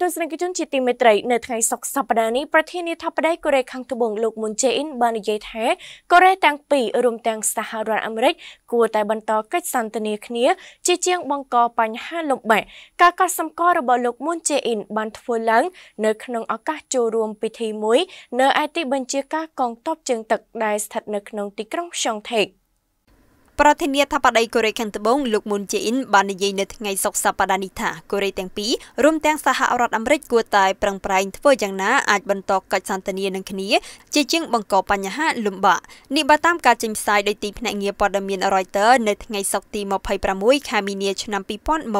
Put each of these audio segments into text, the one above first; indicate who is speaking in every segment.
Speaker 1: ទស្សនិកជនជាទីមេត្រីនៅថ្ងៃសុក្រសប្តាហ៍នេះប្រធានាធិបតីកូរ៉េខាងត្បូងលោកមុនជេអ៊ីន បាននិយាយថាកូរ៉េទាំងពីររួមទាំងសហរដ្ឋអាមេរិកគួរតែបន្តកិច្ចសន្ទនាគ្នាជាជាងបង្កបញ្ហាលំបាកការកត់សម្គាល់របស់លោកមុនជេអ៊ីន បានធ្វើឡើងនៅក្នុងឱកាសចូលរួមពិធីមួយនៅឯទីបញ្ជាការកងទ័ពជើងទឹកដែលស្ថិតនៅក្នុងទីក្រុង Pyeongtaek ប្រធានាធិបតីកូរ៉េ
Speaker 2: ខាងត្បូងលោកមុនជេអ៊ីនបាននិយាយនៅថ្ងៃសុក្រសប្តាហ៍នេះថាកូរ៉េទាំងពីររួមទាំងសហរដ្ឋអាមេរិកគួរតែប្រឹងប្រែងធ្វើយ៉ាងណាអាចបន្តកិច្ចសន្ទនានឹងគ្នាជាជាងបង្កបញ្ហាលំបាកនេះបើតាមការចេញផ្សាយដោយទីភ្នាក់ងារព័ត៌មាន Reuters នៅថ្ងៃសុក្រទី26ខែមីនាឆ្នាំ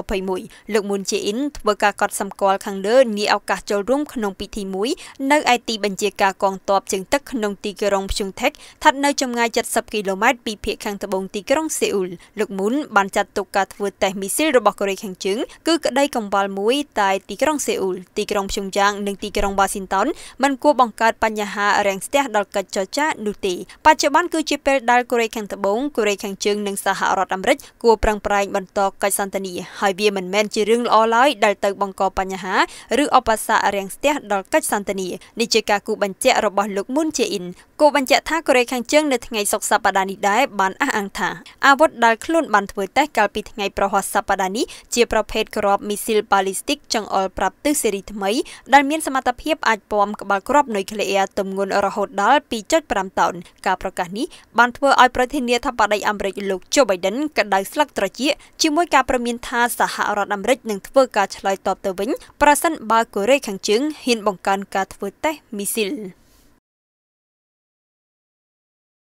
Speaker 2: 2021លោកមុនជេអ៊ីនធ្វើការកត់សម្គាល់ខាងលើនីឱកាសចូលរួមក្នុងពិធីមួយ នៅឯទីបញ្ជាការកងទ័ពជើងទឹកក្នុងទីក្រុងភ្យុងថេកស្ថិតនៅចម្ងាយ70គីឡូម៉ែត្រពីភាគខាងត្បូងទីក្រុងសេអ៊ូលលោកមុនបានចាត់ទុកការធ្វើតេស្តមីស៊ីលរបស់កូរ៉េខាងជើងគឺក្តីកង្វល់មួយ តែទីក្រុងសេអ៊ូលទីក្រុងភ្យុងយ៉ាងនិងទីក្រុងវ៉ាស៊ីនតោនមិនគួរបង្កើតបញ្ហារាំងស្ទះដល់កិច្ចចរចានោះទេបច្ចុប្បន្នគឺជាពេលដែលកូរ៉េខាងត្បូងកូរ៉េខាងជើងនិងសហរដ្ឋអាមេរិកគួរប្រឹងប្រែងបន្តកិច្ចសន្ទនាហើយវាមិនមែនជារឿងល្អឡើយដែលទៅបង្កបញ្ហាឬឧបសគ្គរាំងស្ទះដល់កិច្ចសន្ទនានេះជាការគូបញ្ជាក់របស់លោកមុនជាអ៊ីនគូបញ្ជាក់ថាកូរ៉េខាងជើងនៅថ្ងៃសុក្រសប្តាហ៍នេះដែរបានអះអាងថាអាវុធដែលខ្លួនបានធ្វើតេស្តកាលពីថ្ងៃប្រហ័សសប្តាហ៍នេះជាប្រភេទគ្រាប់មីស៊ីលបាលីស្ទិកចង្អុលប្រាប់ទិសសេរីថ្មីដែលមានសមត្ថភាពអាចពំក្បាលគ្រាប់នុយក្លេអ៊ែរទម្ងន់រហូតដល់2.5តោនការប្រកាសនេះបានធ្វើឲ្យប្រធានាធិបតីអាមេរិកលោក Joe Biden កដៅស្លឹកត្រចៀកជាមួយការប្រមានថាសហរដ្ឋអាមេរិកនឹងធ្វើការឆ្លើយតបទៅវិញ ប្រសិនបើកូរ៉េខាងជើងហ៊ានបង្កើនការធ្វើតេស្តមីស៊ីល